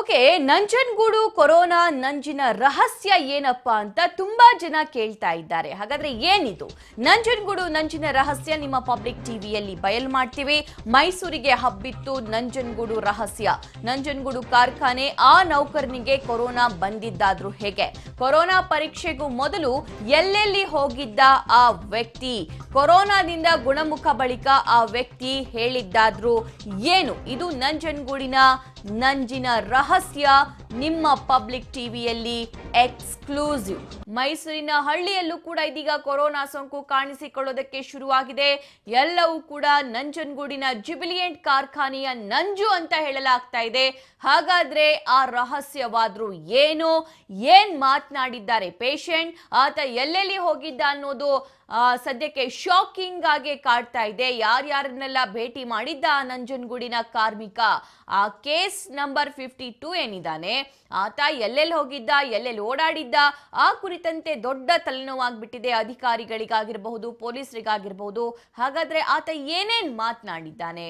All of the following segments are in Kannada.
ಓಕೆ ನಂಜನಗೂಡು ಕೊರೋನಾ ನಂಜಿನ ರಹಸ್ಯ ಏನಪ್ಪ ಅಂತ ತುಂಬಾ ಜನ ಕೇಳ್ತಾ ಇದ್ದಾರೆ ಹಾಗಾದ್ರೆ ಏನಿದು ನಂಜನಗೂಡು ನಂಜಿನ ರಹಸ್ಯ ನಿಮ್ಮ ಪಬ್ಲಿಕ್ ಟಿವಿಯಲ್ಲಿ ಬಯಲ್ ಮಾಡ್ತೀವಿ ಮೈಸೂರಿಗೆ ಹಬ್ಬಿತ್ತು ನಂಜನಗೂಡು ರಹಸ್ಯ ನಂಜನಗೂಡು ಕಾರ್ಖಾನೆ ಆ ನೌಕರನಿಗೆ ಕೊರೋನಾ ಬಂದಿದ್ದಾದ್ರೂ ಹೇಗೆ ಕೊರೋನಾ ಪರೀಕ್ಷೆಗೂ ಮೊದಲು ಎಲ್ಲೆಲ್ಲಿ ಹೋಗಿದ್ದ ಆ ವ್ಯಕ್ತಿ ಕೊರೋನಾದಿಂದ ಗುಣಮುಖ ಬಳಿಕ ಆ ವ್ಯಕ್ತಿ ಹೇಳಿದ್ದಾದ್ರೂ ಏನು ಇದು ನಂಜನಗೂಡಿನ ನಂಜಿನ ರಹಸ್ಯ ನಿಮ್ಮ ಪಬ್ಲಿಕ್ ಟಿವಿಯಲ್ಲಿ ಎಕ್ಸ್ಕ್ಲೂಸಿವ್ ಮೈಸೂರಿನ ಹಳ್ಳಿಯಲ್ಲೂ ಕೂಡ ಇದೀಗ ಕೊರೋನಾ ಸೋಂಕು ಕಾಣಿಸಿಕೊಳ್ಳೋದಕ್ಕೆ ಶುರುವಾಗಿದೆ ಎಲ್ಲವೂ ಕೂಡ ನಂಜನಗೂಡಿನ ಜುಬಿಲಿಯಂಟ್ ಕಾರ್ಖಾನೆಯ ನಂಜು ಅಂತ ಹೇಳಲಾಗ್ತಾ ಇದೆ ಹಾಗಾದ್ರೆ ಆ ರಹಸ್ಯವಾದ್ರು ಏನು ಏನ್ ಮಾತನಾಡಿದ್ದಾರೆ ಪೇಷಂಟ್ ಆತ ಎಲ್ಲೆಲ್ಲಿ ಹೋಗಿದ್ದ ಅನ್ನೋದು ಸದ್ಯಕ್ಕೆ ಶಾಕಿಂಗ್ ಆಗಿ ಕಾಡ್ತಾ ಇದೆ ಯಾರ್ಯಾರನ್ನೆಲ್ಲ ಭೇಟಿ ಮಾಡಿದ್ದ ನಂಜನಗೂಡಿನ ಕಾರ್ಮಿಕ ಆ ಕೇಸ್ ನಂಬರ್ ಫಿಫ್ಟಿ ಟೂ ಏನಿದ್ದಾನೆ ಆತ ಎಲ್ಲೆಲ್ಲಿ ಹೋಗಿದ್ದ ಎಲ್ಲೆಲ್ಲಿ ಓಡಾಡಿದ್ದ ಆ ಕುರಿತಂತೆ ದೊಡ್ಡ ತಲೆನೋವಾಗ್ಬಿಟ್ಟಿದೆ ಅಧಿಕಾರಿಗಳಿಗಾಗಿರಬಹುದು ಪೊಲೀಸರಿಗಾಗಿರ್ಬಹುದು ಹಾಗಾದ್ರೆ ಆತ ಏನೇನ್ ಮಾತನಾಡಿದ್ದಾನೆ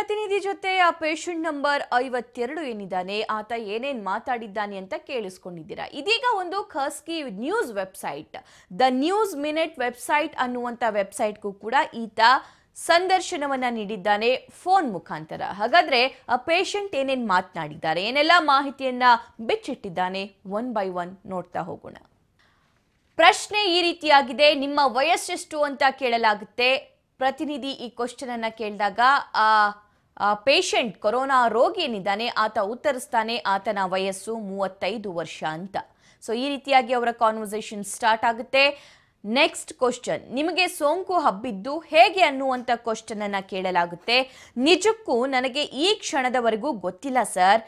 ಪ್ರತಿನಿಧಿ ಜೊತೆ ಆ ಪೇಷಂಟ್ ನಂಬರ್ ಐವತ್ತೆರಡು ಏನಿದ್ದಾನೆ ಆತ ಏನೇನ್ ಮಾತಾಡಿದ್ದಾನೆ ಅಂತ ಕೇಳಿಸ್ಕೊಂಡಿದ್ದೀರಾ ಇದೀಗ ಒಂದು ಖಾಸಗಿ news website the news minute website ಅನ್ನುವಂಥ ವೆಬ್ಸೈಟ್ಗೂ ಕೂಡ ಈತ ಸಂದರ್ಶನವನ್ನ ನೀಡಿದ್ದಾನೆ ಫೋನ್ ಮುಖಾಂತರ ಹಾಗಾದ್ರೆ ಆ ಪೇಷಂಟ್ ಏನೇನ್ ಮಾತನಾಡಿದ್ದಾರೆ ಏನೆಲ್ಲ ಮಾಹಿತಿಯನ್ನ ಬಿಚ್ಚಿಟ್ಟಿದ್ದಾನೆ ಒನ್ ಬೈ ಒನ್ ನೋಡ್ತಾ ಹೋಗೋಣ ಪ್ರಶ್ನೆ ಈ ರೀತಿಯಾಗಿದೆ ನಿಮ್ಮ ವಯಸ್ಸೆಷ್ಟು ಅಂತ ಕೇಳಲಾಗುತ್ತೆ ಪ್ರತಿನಿಧಿ ಈ ಕ್ವಶನ್ ಅನ್ನ ಕೇಳಿದಾಗ ಆ ಪೇಷಂಟ್ ಕೊರೋನಾ ರೋಗಿ ಏನಿದ್ದಾನೆ ಆತ ಉತ್ತರಿಸ್ತಾನೆ ಆತನ ವಯಸ್ಸು ಮೂವತ್ತೈದು ವರ್ಷ ಅಂತ ಸೊ ಈ ರೀತಿಯಾಗಿ ಅವರ ಕಾನ್ವರ್ಸೇಷನ್ ಸ್ಟಾರ್ಟ್ ಆಗುತ್ತೆ ನೆಕ್ಸ್ಟ್ ಕ್ವಶನ್ ನಿಮಗೆ ಸೋಂಕು ಹಬ್ಬಿದ್ದು ಹೇಗೆ ಅನ್ನುವಂಥ ಕ್ವಶನ್ ಅನ್ನು ಕೇಳಲಾಗುತ್ತೆ ನಿಜಕ್ಕೂ ನನಗೆ ಈ ಕ್ಷಣದವರೆಗೂ ಗೊತ್ತಿಲ್ಲ ಸರ್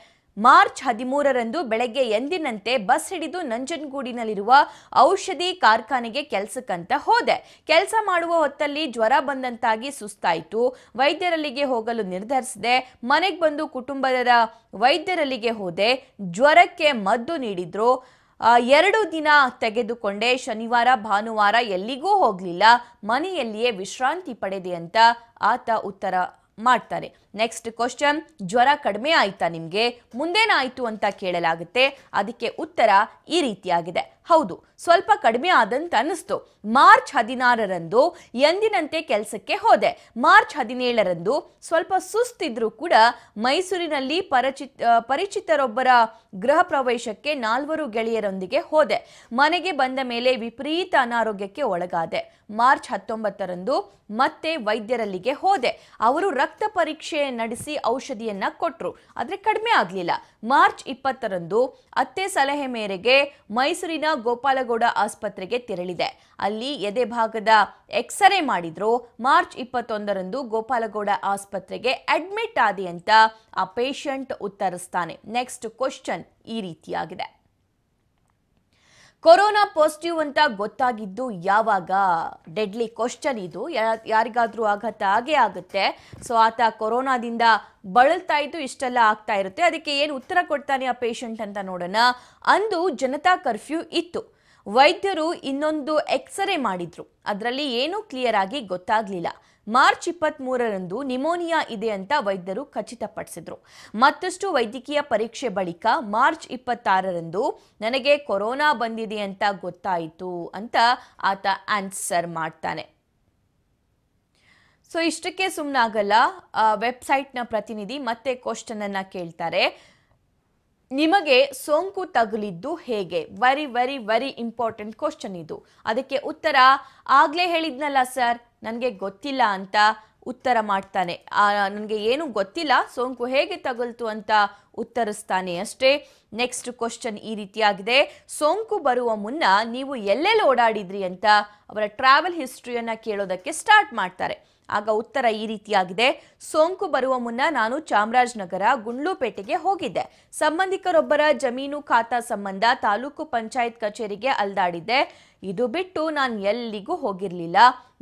ಮಾರ್ಚ್ ಹದಿಮೂರರಂದು ಬೆಳಗ್ಗೆ ಎಂದಿನಂತೆ ಬಸ್ ಹಿಡಿದು ನಂಜನಗೂಡಿನಲ್ಲಿರುವ ಔಷಧಿ ಕಾರ್ಖಾನೆಗೆ ಕೆಲಸಕ್ಕಂತ ಹೋದೆ ಕೆಲಸ ಮಾಡುವ ಹೊತ್ತಲ್ಲಿ ಜ್ವರ ಬಂದಂತಾಗಿ ಸುಸ್ತಾಯಿತು ವೈದ್ಯರಲ್ಲಿಗೆ ಹೋಗಲು ನಿರ್ಧರಿಸಿದೆ ಮನೆಗೆ ಬಂದು ಕುಟುಂಬದ ವೈದ್ಯರಲ್ಲಿಗೆ ಹೋದೆ ಜ್ವರಕ್ಕೆ ಮದ್ದು ನೀಡಿದ್ರು ಎರಡು ದಿನ ತೆಗೆದುಕೊಂಡೆ ಶನಿವಾರ ಭಾನುವಾರ ಎಲ್ಲಿಗೂ ಹೋಗಲಿಲ್ಲ ಮನೆಯಲ್ಲಿಯೇ ವಿಶ್ರಾಂತಿ ಪಡೆದೆ ಅಂತ ಆತ ಉತ್ತರ ಮಾಡ್ತಾರೆ ನೆಕ್ಸ್ಟ್ ಕ್ವಶನ್ ಜ್ವರ ಕಡಿಮೆ ಆಯ್ತಾ ನಿಮಗೆ ಮುಂದೇನಾಯ್ತು ಅಂತ ಕೇಳಲಾಗುತ್ತೆ ಅದಕ್ಕೆ ಉತ್ತರ ಈ ರೀತಿಯಾಗಿದೆ ಹೌದು ಸ್ವಲ್ಪ ಕಡಿಮೆ ಆದಂತ ಅನ್ನಿಸ್ತು ಮಾರ್ಚ್ ಹದಿನಾರರಂದು ಎಂದಿನಂತೆ ಕೆಲಸಕ್ಕೆ ಹೋದೆ ಮಾರ್ಚ್ ಹದಿನೇಳರಂದು ಸ್ವಲ್ಪ ಸುಸ್ತಿದ್ರೂ ಕೂಡ ಮೈಸೂರಿನಲ್ಲಿ ಪರಿಚಿತ್ ಪರಿಚಿತರೊಬ್ಬರ ಗೃಹ ಪ್ರವೇಶಕ್ಕೆ ನಾಲ್ವರು ಗೆಳೆಯರೊಂದಿಗೆ ಹೋದೆ ಮನೆಗೆ ಬಂದ ಮೇಲೆ ವಿಪರೀತ ಅನಾರೋಗ್ಯಕ್ಕೆ ಒಳಗಾದೆ ಮಾರ್ಚ್ ಹತ್ತೊಂಬತ್ತರಂದು ಮತ್ತೆ ವೈದ್ಯರಲ್ಲಿಗೆ ಹೋದೆ ಅವರು ರಕ್ತ ಪರೀಕ್ಷೆ ನಡೆಸಿ ಔಷಧಿಯನ್ನ ಕೊಟ್ಟರು ಆದರೆ ಕಡಿಮೆ ಆಗಲಿಲ್ಲ ಮಾರ್ಚ್ ಇಪ್ಪತ್ತರಂದು ಅತ್ತೆ ಸಲಹೆ ಮೇರೆಗೆ ಮೈಸೂರಿನ ಗೋಪಾಲಗೌಡ ಆಸ್ಪತ್ರೆಗೆ ತೆರಳಿದೆ ಅಲ್ಲಿ ಎದೆ ಭಾಗದ ಎಕ್ಸರೇ ಮಾಡಿದ್ರು ಮಾರ್ಚ್ ಇಪ್ಪತ್ತೊಂದರಂದು ಗೋಪಾಲಗೌಡ ಆಸ್ಪತ್ರೆಗೆ ಅಡ್ಮಿಟ್ ಆದಿ ಅಂತ ಆ ಪೇಷಂಟ್ ಉತ್ತರಿಸ್ತಾನೆ ನೆಕ್ಸ್ಟ್ ಕ್ವಶನ್ ಈ ರೀತಿಯಾಗಿದೆ ಕೊರೋನಾ ಪಾಸಿಟಿವ್ ಅಂತ ಗೊತ್ತಾಗಿದ್ದು ಯಾವಾಗ ಡೆಡ್ಲಿ ಕ್ವಶನ್ ಇದು ಯಾರಿಗಾದ್ರೂ ಆಘಾತ ಆಗೇ ಆಗುತ್ತೆ ಸೊ ಆತ ಕೊರೋನಾದಿಂದ ಬಳಲ್ತಾ ಇದ್ದು ಇಷ್ಟೆಲ್ಲ ಆಗ್ತಾ ಇರುತ್ತೆ ಅದಕ್ಕೆ ಏನು ಉತ್ತರ ಕೊಡ್ತಾನೆ ಆ ಪೇಷಂಟ್ ಅಂತ ನೋಡೋಣ ಅಂದು ಜನತಾ ಕರ್ಫ್ಯೂ ಇತ್ತು ವೈದ್ಯರು ಇನ್ನೊಂದು ಎಕ್ಸ್ರೇ ಮಾಡಿದ್ರು ಅದರಲ್ಲಿ ಏನೂ ಕ್ಲಿಯರ್ ಆಗಿ ಗೊತ್ತಾಗ್ಲಿಲ್ಲ ಮಾರ್ಚ್ ಇಪ್ಪತ್ತ್ ಮೂರರಂದು ನಿಮೋನಿಯಾ ಇದೆ ಅಂತ ವೈದ್ಯರು ಖಚಿತಪಡಿಸಿದ್ರು ಮತ್ತಷ್ಟು ವೈದ್ಯಕೀಯ ಪರೀಕ್ಷೆ ಬಳಿಕ ಮಾರ್ಚ್ ಇಪ್ಪತ್ತಾರರಂದು ನನಗೆ ಕೊರೋನಾ ಬಂದಿದೆ ಅಂತ ಗೊತ್ತಾಯಿತು ಅಂತ ಆತ ಆನ್ಸರ್ ಮಾಡ್ತಾನೆ ಸೊ ಇಷ್ಟಕ್ಕೆ ಸುಮ್ಮನಾಗಲ್ಲ ವೆಬ್ಸೈಟ್ನ ಪ್ರತಿನಿಧಿ ಮತ್ತೆ ಕ್ವಶನ್ ಅನ್ನ ಕೇಳ್ತಾರೆ ನಿಮಗೆ ಸೋಂಕು ತಗುಲಿದ್ದು ಹೇಗೆ very very very important question ಇದು ಅದಕ್ಕೆ ಉತ್ತರ ಆಗ್ಲೇ ಹೇಳಿದ್ನಲ್ಲ ಸರ್ ನನಗೆ ಗೊತ್ತಿಲ್ಲ ಅಂತ ಉತ್ತರ ಮಾಡ್ತಾನೆ ನನಗೆ ಏನೂ ಗೊತ್ತಿಲ್ಲ ಸೋಂಕು ಹೇಗೆ ತಗುಲ್ತು ಅಂತ ಉತ್ತರಿಸ್ತಾನೆ ಅಷ್ಟೇ ನೆಕ್ಸ್ಟ್ ಕ್ವಶನ್ ಈ ರೀತಿಯಾಗಿದೆ ಸೋಂಕು ಬರುವ ಮುನ್ನ ನೀವು ಎಲ್ಲೆಲ್ಲಿ ಓಡಾಡಿದ್ರಿ ಅಂತ ಅವರ ಟ್ರಾವೆಲ್ ಹಿಸ್ಟ್ರಿಯನ್ನು ಕೇಳೋದಕ್ಕೆ ಸ್ಟಾರ್ಟ್ ಮಾಡ್ತಾರೆ ಆಗ ಉತ್ತರ ಈ ರೀತಿಯಾಗಿದೆ ಸೋಂಕು ಬರುವ ಮುನ್ನ ನಾನು ಚಾಮರಾಜನಗರ ಗುಂಡ್ಲುಪೇಟೆಗೆ ಹೋಗಿದ್ದೆ ಸಂಬಂಧಿಕರೊಬ್ಬರ ಜಮೀನು ಖಾತಾ ಸಂಬಂಧ ತಾಲೂಕು ಪಂಚಾಯತ್ ಕಚೇರಿಗೆ ಅಲ್ದಾಡಿದ್ದೆ ಇದು ಬಿಟ್ಟು ನಾನು ಎಲ್ಲಿಗೂ ಹೋಗಿರಲಿಲ್ಲ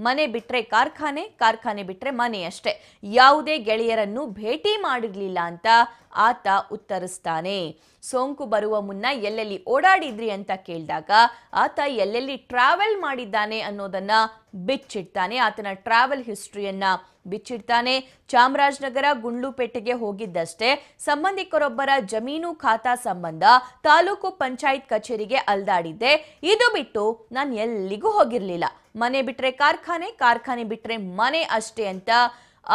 ಮನೆ ಬಿಟ್ಟರೆ ಕಾರ್ಖಾನೆ ಕಾರ್ಖಾನೆ ಬಿಟ್ಟರೆ ಮನೆ ಅಷ್ಟೇ ಯಾವುದೇ ಗೆಳೆಯರನ್ನು ಭೇಟಿ ಮಾಡಿರಲಿಲ್ಲ ಅಂತ ಆತ ಉತ್ತರಿಸ್ತಾನೆ ಸೋಂಕು ಬರುವ ಮುನ್ನ ಎಲ್ಲೆಲ್ಲಿ ಓಡಾಡಿದ್ರಿ ಅಂತ ಕೇಳಿದಾಗ ಆತ ಎಲ್ಲೆಲ್ಲಿ ಟ್ರಾವೆಲ್ ಮಾಡಿದ್ದಾನೆ ಅನ್ನೋದನ್ನು ಬಿಚ್ಚಿಡ್ತಾನೆ ಆತನ ಟ್ರಾವೆಲ್ ಹಿಸ್ಟ್ರಿಯನ್ನು ಬಿಚ್ಚಿಡ್ತಾನೆ ಚಾಮರಾಜನಗರ ಗುಂಡ್ಲುಪೇಟೆಗೆ ಹೋಗಿದ್ದಷ್ಟೇ ಸಂಬಂಧಿಕರೊಬ್ಬರ ಜಮೀನು ಖಾತಾ ಸಂಬಂಧ ತಾಲೂಕು ಪಂಚಾಯತ್ ಕಚೇರಿಗೆ ಅಲ್ದಾಡಿದ್ದೆ ಇದು ಬಿಟ್ಟು ನಾನು ಎಲ್ಲಿಗೂ ಹೋಗಿರ್ಲಿಲ್ಲ ಮನೆ ಬಿಟ್ರೆ ಕಾರ್ಖಾನೆ ಕಾರ್ಖಾನೆ ಬಿಟ್ರೆ ಮನೆ ಅಷ್ಟೇ ಅಂತ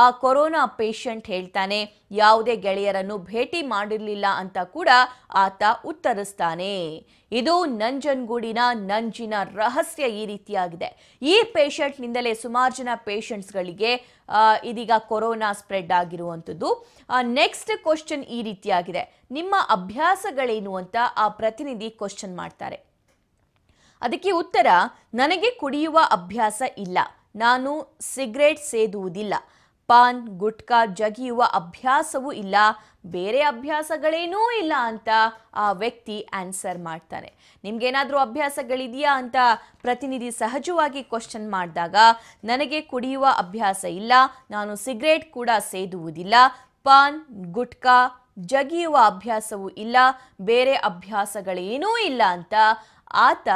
ಆ ಕೊರೋನಾ ಪೇಷಂಟ್ ಹೇಳ್ತಾನೆ ಯಾವುದೇ ಗೆಳೆಯರನ್ನು ಭೇಟಿ ಮಾಡಿರಲಿಲ್ಲ ಅಂತ ಕೂಡ ಆತ ಉತ್ತರಿಸ್ತಾನೆ ಇದು ನಂಜನಗೂಡಿನ ನಂಜಿನ ರಹಸ್ಯ ಈ ರೀತಿಯಾಗಿದೆ ಈ ನಿಂದಲೇ ಸುಮಾರು ಜನ ಪೇಷಂಟ್ಸ್ಗಳಿಗೆ ಇದೀಗ ಕೊರೋನಾ ಸ್ಪ್ರೆಡ್ ಆಗಿರುವಂಥದ್ದು ನೆಕ್ಸ್ಟ್ ಕ್ವಶನ್ ಈ ರೀತಿಯಾಗಿದೆ ನಿಮ್ಮ ಅಭ್ಯಾಸಗಳೇನು ಅಂತ ಆ ಪ್ರತಿನಿಧಿ ಕ್ವಶನ್ ಮಾಡ್ತಾರೆ ಅದಕ್ಕೆ ಉತ್ತರ ನನಗೆ ಕುಡಿಯುವ ಅಭ್ಯಾಸ ಇಲ್ಲ ನಾನು ಸಿಗರೇಟ್ ಸೇದುವುದಿಲ್ಲ ಪಾನ್ ಗುಟ್ಕಾ ಜಗಿಯುವ ಅಭ್ಯಾಸವೂ ಇಲ್ಲ ಬೇರೆ ಅಭ್ಯಾಸಗಳೇನೂ ಇಲ್ಲ ಅಂತ ಆ ವ್ಯಕ್ತಿ ಆನ್ಸರ್ ಮಾಡ್ತಾನೆ ನಿಮ್ಗೇನಾದರೂ ಅಭ್ಯಾಸಗಳಿದೆಯಾ ಅಂತ ಪ್ರತಿನಿಧಿ ಸಹಜವಾಗಿ ಕ್ವಶನ್ ಮಾಡಿದಾಗ ನನಗೆ ಕುಡಿಯುವ ಅಭ್ಯಾಸ ಇಲ್ಲ ನಾನು ಸಿಗರೇಟ್ ಕೂಡ ಸೇದುವುದಿಲ್ಲ ಪಾನ್ ಗುಟ್ಕಾ ಜಗಿಯುವ ಅಭ್ಯಾಸವೂ ಇಲ್ಲ ಬೇರೆ ಅಭ್ಯಾಸಗಳೇನೂ ಇಲ್ಲ ಅಂತ ಆತ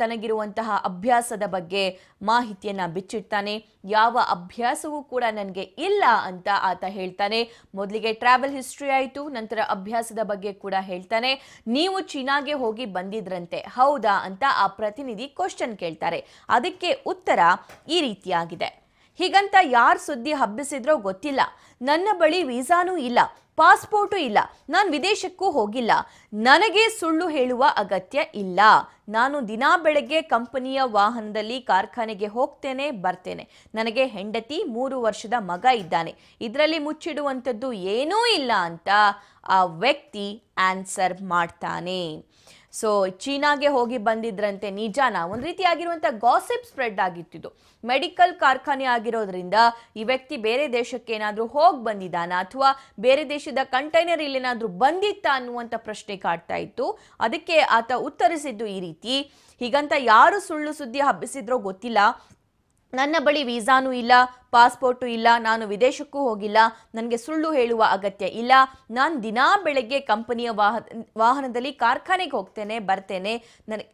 ತನಗಿರುವಂತಹ ಅಭ್ಯಾಸದ ಬಗ್ಗೆ ಮಾಹಿತಿಯನ್ನು ಬಿಚ್ಚಿಡ್ತಾನೆ ಯಾವ ಅಭ್ಯಾಸವೂ ಕೂಡ ನನಗೆ ಇಲ್ಲ ಅಂತ ಆತ ಹೇಳ್ತಾನೆ ಮೊದಲಿಗೆ ಟ್ರಾವೆಲ್ ಹಿಸ್ಟ್ರಿ ಆಯಿತು ನಂತರ ಅಭ್ಯಾಸದ ಬಗ್ಗೆ ಕೂಡ ಹೇಳ್ತಾನೆ ನೀವು ಚೀನಾಗೆ ಹೋಗಿ ಬಂದಿದ್ರಂತೆ ಹೌದಾ ಅಂತ ಆ ಪ್ರತಿನಿಧಿ ಕ್ವಶನ್ ಕೇಳ್ತಾರೆ ಅದಕ್ಕೆ ಉತ್ತರ ಈ ರೀತಿಯಾಗಿದೆ ಹೀಗಂತ ಯಾರು ಸುದ್ದಿ ಹಬ್ಬಿಸಿದ್ರೋ ಗೊತ್ತಿಲ್ಲ ನನ್ನ ಬಳಿ ವೀಸಾನೂ ಇಲ್ಲ ಪಾಸ್ಪೋರ್ಟು ಇಲ್ಲ ನಾನು ವಿದೇಶಕ್ಕೂ ಹೋಗಿಲ್ಲ ನನಗೆ ಸುಳ್ಳು ಹೇಳುವ ಅಗತ್ಯ ಇಲ್ಲ ನಾನು ದಿನಾ ಬೆಳಗ್ಗೆ ಕಂಪನಿಯ ವಾಹನದಲ್ಲಿ ಕಾರ್ಖಾನೆಗೆ ಹೋಗ್ತೇನೆ ಬರ್ತೇನೆ ನನಗೆ ಹೆಂಡತಿ ಮೂರು ವರ್ಷದ ಮಗ ಇದ್ದಾನೆ ಇದರಲ್ಲಿ ಮುಚ್ಚಿಡುವಂಥದ್ದು ಏನೂ ಇಲ್ಲ ಅಂತ ಆ ವ್ಯಕ್ತಿ ಆನ್ಸರ್ ಮಾಡ್ತಾನೆ ಸೊ ಚೀನಾಗೆ ಹೋಗಿ ಬಂದಿದ್ರಂತೆ ನಿಜಾನ ಒಂದು ರೀತಿಯಾಗಿರುವಂಥ ಗಾಸಿಪ್ ಸ್ಪ್ರೆಡ್ ಆಗಿತ್ತು ಮೆಡಿಕಲ್ ಕಾರ್ಖಾನೆ ಆಗಿರೋದ್ರಿಂದ ಈ ವ್ಯಕ್ತಿ ಬೇರೆ ದೇಶಕ್ಕೆ ಏನಾದರೂ ಹೋಗಿ ಬಂದಿದ್ದಾನ ಅಥವಾ ಬೇರೆ ದೇಶದ ಕಂಟೈನರ್ ಇಲ್ಲೇನಾದರೂ ಬಂದಿತ್ತಾ ಅನ್ನುವಂಥ ಪ್ರಶ್ನೆ ಕಾಡ್ತಾ ಇತ್ತು ಅದಕ್ಕೆ ಆತ ಉತ್ತರಿಸಿದ್ದು ಈ ರೀತಿ ಹೀಗಂತ ಯಾರು ಸುಳ್ಳು ಸುದ್ದಿ ಹಬ್ಬಿಸಿದ್ರೋ ಗೊತ್ತಿಲ್ಲ ನನ್ನ ಬಳಿ ವೀಸಾನೂ ಇಲ್ಲ ಪಾಸ್ಪೋರ್ಟು ಇಲ್ಲ ನಾನು ವಿದೇಶಕ್ಕೂ ಹೋಗಿಲ್ಲ ನನಗೆ ಸುಳ್ಳು ಹೇಳುವ ಅಗತ್ಯ ಇಲ್ಲ ನಾನು ದಿನಾ ಬೆಳಗ್ಗೆ ಕಂಪನಿಯ ವಾಹ ವಾಹನದಲ್ಲಿ ಕಾರ್ಖಾನೆಗೆ ಹೋಗ್ತೇನೆ ಬರ್ತೇನೆ ನನಗೆ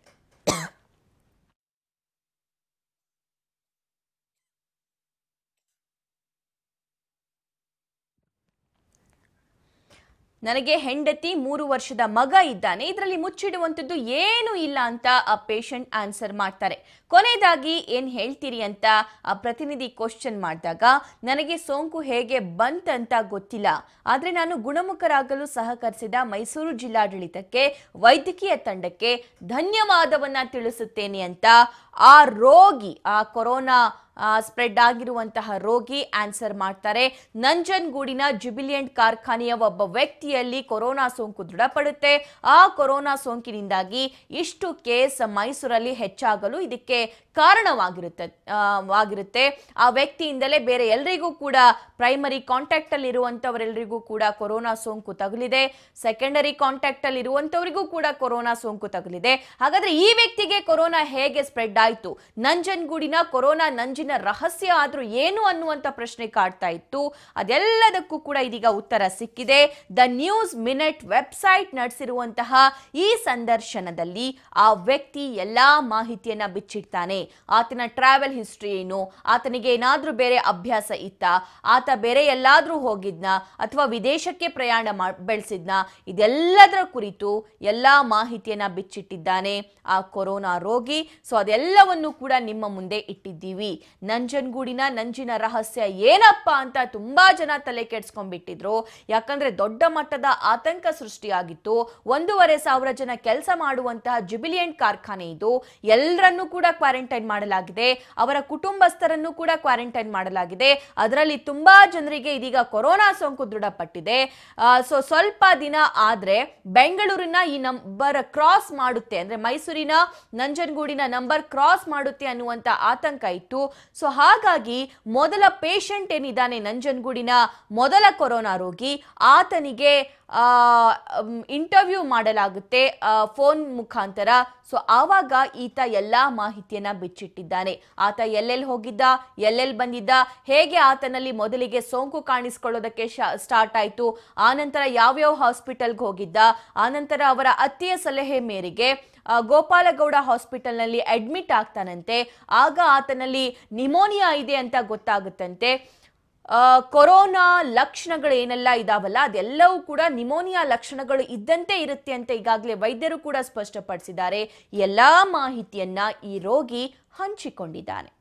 ನನಗೆ ಹೆಂಡತಿ ಮೂರು ವರ್ಷದ ಮಗ ಇದ್ದಾನೆ ಇದರಲ್ಲಿ ಮುಚ್ಚಿಡುವಂಥದ್ದು ಏನೂ ಇಲ್ಲ ಅಂತ ಆ ಪೇಷಂಟ್ ಆನ್ಸರ್ ಮಾಡ್ತಾರೆ ಕೊನೆಯದಾಗಿ ಏನು ಹೇಳ್ತೀರಿ ಅಂತ ಆ ಪ್ರತಿನಿಧಿ ಕ್ವಶನ್ ಮಾಡಿದಾಗ ನನಗೆ ಸೋಂಕು ಹೇಗೆ ಬಂತಂತ ಗೊತ್ತಿಲ್ಲ ಆದರೆ ನಾನು ಗುಣಮುಖರಾಗಲು ಸಹಕರಿಸಿದ ಮೈಸೂರು ಜಿಲ್ಲಾಡಳಿತಕ್ಕೆ ವೈದ್ಯಕೀಯ ತಂಡಕ್ಕೆ ಧನ್ಯವಾದವನ್ನು ತಿಳಿಸುತ್ತೇನೆ ಅಂತ ಆ ರೋಗಿ ಆ ಕೊರೋನಾ ಸ್ಪ್ರೆಡ್ ಆಗಿರುವಂತಹ ರೋಗಿ ಆನ್ಸರ್ ಮಾಡ್ತಾರೆ ನಂಜನಗೂಡಿನ ಜುಬಿಲಿಯಂಟ್ ಕಾರ್ಖಾನೆಯ ಒಬ್ಬ ವ್ಯಕ್ತಿಯಲ್ಲಿ ಕೊರೋನಾ ಸೋಂಕು ದೃಢಪಡುತ್ತೆ ಆ ಕೊರೋನಾ ಸೋಂಕಿನಿಂದಾಗಿ ಇಷ್ಟು ಕೇಸ್ ಮೈಸೂರಲ್ಲಿ ಹೆಚ್ಚಾಗಲು ಇದಕ್ಕೆ ಕಾರಣವಾಗಿರುತ್ತೆ ವಾಗಿರುತ್ತೆ ಆ ವ್ಯಕ್ತಿಯಿಂದಲೇ ಬೇರೆ ಎಲ್ರಿಗೂ ಕೂಡ ಪ್ರೈಮರಿ ಕಾಂಟ್ಯಾಕ್ಟ್ ಅಲ್ಲಿ ಇರುವಂತವರೆಲ್ಲರಿಗೂ ಕೂಡ ಕೊರೋನಾ ಸೋಂಕು ತಗುಲಿದೆ ಸೆಕೆಂಡರಿ ಕಾಂಟ್ಯಾಕ್ಟ್ ಅಲ್ಲಿ ಇರುವಂತವರಿಗೂ ಕೂಡ ಕೊರೋನಾ ಸೋಂಕು ತಗುಲಿದೆ ಹಾಗಾದ್ರೆ ಈ ವ್ಯಕ್ತಿಗೆ ಕೊರೋನಾ ಹೇಗೆ ಸ್ಪ್ರೆಡ್ ಆಯ್ತು ನಂಜನಗೂಡಿನ ಕೊರೋನಾ ನಂಜಿನ ರಹಸ್ಯ ಆದ್ರೂ ಏನು ಅನ್ನುವಂಥ ಪ್ರಶ್ನೆ ಕಾಡ್ತಾ ಇತ್ತು ಅದೆಲ್ಲದಕ್ಕೂ ಕೂಡ ಇದೀಗ ಉತ್ತರ ಸಿಕ್ಕಿದೆ ದ ನ್ಯೂಸ್ ಮಿನಿಟ್ ವೆಬ್ಸೈಟ್ ನಡೆಸಿರುವಂತಹ ಈ ಸಂದರ್ಶನದಲ್ಲಿ ಆ ವ್ಯಕ್ತಿ ಎಲ್ಲಾ ಮಾಹಿತಿಯನ್ನ ಬಿಚ್ಚಿಡ್ತಾನೆ ಆತನ ಟ್ರಾವೆಲ್ ಹಿಸ್ಟ್ರಿ ಏನು ಆತನಿಗೆ ಏನಾದರೂ ಬೇರೆ ಅಭ್ಯಾಸ ಇತ್ತ ಆತ ಬೇರೆ ಎಲ್ಲಾದರೂ ಹೋಗಿದ್ನ ಅಥವಾ ವಿದೇಶಕ್ಕೆ ಪ್ರಯಾಣ ಮಾ ಬೆಳೆಸಿದ್ನ ಇದೆಲ್ಲದರ ಕುರಿತು ಎಲ್ಲ ಮಾಹಿತಿಯನ್ನು ಬಿಚ್ಚಿಟ್ಟಿದ್ದಾನೆ ಆ ಕೊರೋನಾ ರೋಗಿ ಸೊ ಅದೆಲ್ಲವನ್ನು ಕೂಡ ನಿಮ್ಮ ಮುಂದೆ ಇಟ್ಟಿದ್ದೀವಿ ನಂಜನಗೂಡಿನ ನಂಜಿನ ರಹಸ್ಯ ಏನಪ್ಪ ಅಂತ ತುಂಬ ಜನ ತಲೆ ಕೆಡ್ಸ್ಕೊಂಡ್ಬಿಟ್ಟಿದ್ರು ಯಾಕಂದ್ರೆ ದೊಡ್ಡ ಮಟ್ಟದ ಆತಂಕ ಸೃಷ್ಟಿಯಾಗಿತ್ತು ಒಂದೂವರೆ ಸಾವಿರ ಜನ ಕೆಲಸ ಮಾಡುವಂತಹ ಜುಬಿಲಿಯಂಟ್ ಕಾರ್ಖಾನೆ ಇದು ಎಲ್ಲರನ್ನೂ ಕೂಡ ಕ್ವಾರಂಟೈನ್ ಕ್ವಾರಂಟೈನ್ ಮಾಡಲಾಗಿದೆ ಅವರ ಕುಟುಂಬಸ್ಥರನ್ನು ಕೂಡ ಕ್ವಾರಂಟೈನ್ ಮಾಡಲಾಗಿದೆ ಅದರಲ್ಲಿ ತುಂಬಾ ಜನರಿಗೆ ಇದೀಗ ಕೊರೋನಾ ಸೋಂಕು ದೃಢಪಟ್ಟಿದೆ ಸೊ ಸ್ವಲ್ಪ ದಿನ ಆದ್ರೆ ಬೆಂಗಳೂರಿನ ಈ ನಂಬರ್ ಕ್ರಾಸ್ ಮಾಡುತ್ತೆ ಅಂದ್ರೆ ಮೈಸೂರಿನ ನಂಜನಗೂಡಿನ ನಂಬರ್ ಕ್ರಾಸ್ ಮಾಡುತ್ತೆ ಅನ್ನುವಂತ ಆತಂಕ ಇತ್ತು ಸೊ ಹಾಗಾಗಿ ಮೊದಲ ಪೇಷಂಟ್ ಏನಿದ್ದಾನೆ ನಂಜನಗೂಡಿನ ಮೊದಲ ಕೊರೋನಾ ರೋಗಿ ಆತನಿಗೆ ಇಂಟರ್ವ್ಯೂ ಮಾಡಲಾಗುತ್ತೆ ಫೋನ್ ಮುಖಾಂತರ ಸೊ ಆವಾಗ ಈತ ಎಲ್ಲ ಮಾಹಿತಿಯನ್ನ ಬಿಚ್ಚಿಟ್ಟಿದ್ದಾನೆ ಆತ ಎಲ್ಲೆಲ್ಲಿ ಹೋಗಿದ್ದ ಎಲ್ಲೆಲ್ಲಿ ಬಂದಿದ್ದ ಹೇಗೆ ಆತನಲ್ಲಿ ಮೊದಲಿಗೆ ಸೋಂಕು ಕಾಣಿಸ್ಕೊಳ್ಳೋದಕ್ಕೆ ಸ್ಟಾರ್ಟ್ ಆಯಿತು ಆನಂತರ ಯಾವ್ಯಾವ ಹಾಸ್ಪಿಟಲ್ಗೆ ಹೋಗಿದ್ದ ಆನಂತರ ಅವರ ಅತ್ತಿಯ ಸಲಹೆ ಮೇರೆಗೆ ಗೋಪಾಲಗೌಡ ಹಾಸ್ಪಿಟಲ್ನಲ್ಲಿ ಅಡ್ಮಿಟ್ ಆಗ್ತಾನಂತೆ ಆಗ ಆತನಲ್ಲಿ ನಿಮೋನಿಯಾ ಇದೆ ಅಂತ ಗೊತ್ತಾಗುತ್ತಂತೆ ಕೊರೋನಾ ಲಕ್ಷಣಗಳು ಏನೆಲ್ಲ ಇದಾವಲ್ಲ ಅದೆಲ್ಲವೂ ಕೂಡ ನಿಮೋನಿಯಾ ಲಕ್ಷಣಗಳು ಇದ್ದಂತೆ ಇರುತ್ತೆ ಅಂತ ಈಗಾಗಲೇ ವೈದ್ಯರು ಕೂಡ ಸ್ಪಷ್ಟಪಡಿಸಿದ್ದಾರೆ ಎಲ್ಲ ಮಾಹಿತಿಯನ್ನ ಈ ರೋಗಿ ಹಂಚಿಕೊಂಡಿದ್ದಾನೆ